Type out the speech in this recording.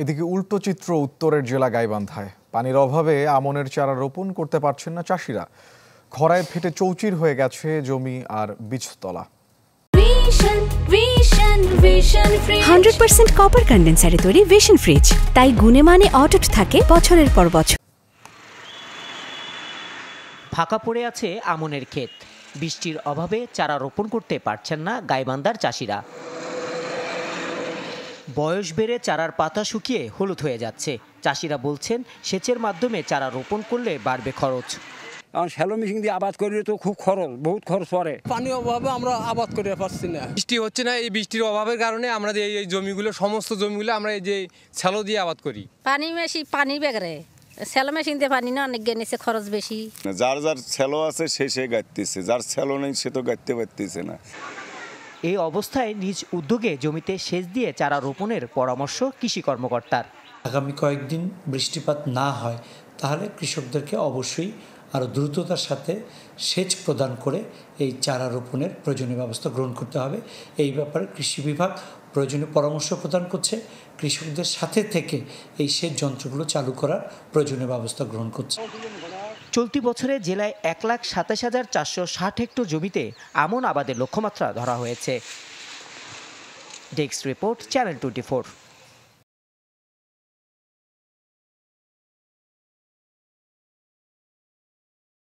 এদিকে উল্টো চিত্র উত্তরের জেলা গাইবান্ধায় পানির অভাবে আমনের চারা রোপণ করতে পারছেন না চাষিরা খরায় ফেটে চৌচির হয়ে গেছে জমি আর বীজতলা পার্সেন্ট কপার তৈরি ফ্রিজ তাই মানে থাকে বছরের পর বছর ফাঁকা পড়ে আছে আমনের ক্ষেত বৃষ্টির অভাবে চারা রোপণ করতে পারছেন না গাইবান্ধার চাষিরা বয়স বেড়ে চারার পাতা শুকিয়ে হলুদ হয়ে যাচ্ছে চাষিরা বলছেন সেচের মাধ্যমে চারা রোপণ করলে বাড়বে খরচ কারণ শ্যালো মেশিন দিয়ে আবাদ করলে তো খুব খরচ বহুত খরচ পড়ে পানির অভাবে আমরা আবাদ করতে পারছি না বৃষ্টি হচ্ছে না এই বৃষ্টির অভাবের কারণে আমরা এই এই জমিগুলো সমস্ত জমিগুলো আমরা এই যে শ্যালো দিয়ে আবাদ করি পানি মেশি পানি বেগড়ে শ্যালো মেশিন দিয়ে পানি না অনেক গেনেছে খরচ বেশি যার যার শ্যালো আছে সে সে গাইতেছে যার শ্যালো নেই সে তো গাইতে পারতেছে না এই অবস্থায় নিজ উদ্যোগে জমিতে সেচ দিয়ে চারা রোপণের পরামর্শ কৃষি কর্মকর্তার আগামী কয়েকদিন বৃষ্টিপাত না হয় তাহলে কৃষকদেরকে অবশ্যই আরও দ্রুততার সাথে সেচ প্রদান করে এই চারা রোপণের প্রয়োজনীয় ব্যবস্থা গ্রহণ করতে হবে এই ব্যাপারে কৃষি বিভাগ প্রয়োজনীয় পরামর্শ প্রদান করছে কৃষকদের সাথে থেকে এই সেচ যন্ত্রগুলো চালু করার প্রয়োজনীয় ব্যবস্থা গ্রহণ করছে চলতি বছরে জেলায় এক লাখ সাতাশ হাজার চারশো ষাট হেক্টর জমিতে আমন আবাদের লক্ষ্যমাত্রা ধরা হয়েছে ডেস্ক রিপোর্ট চ্যানেল টোয়েন্টি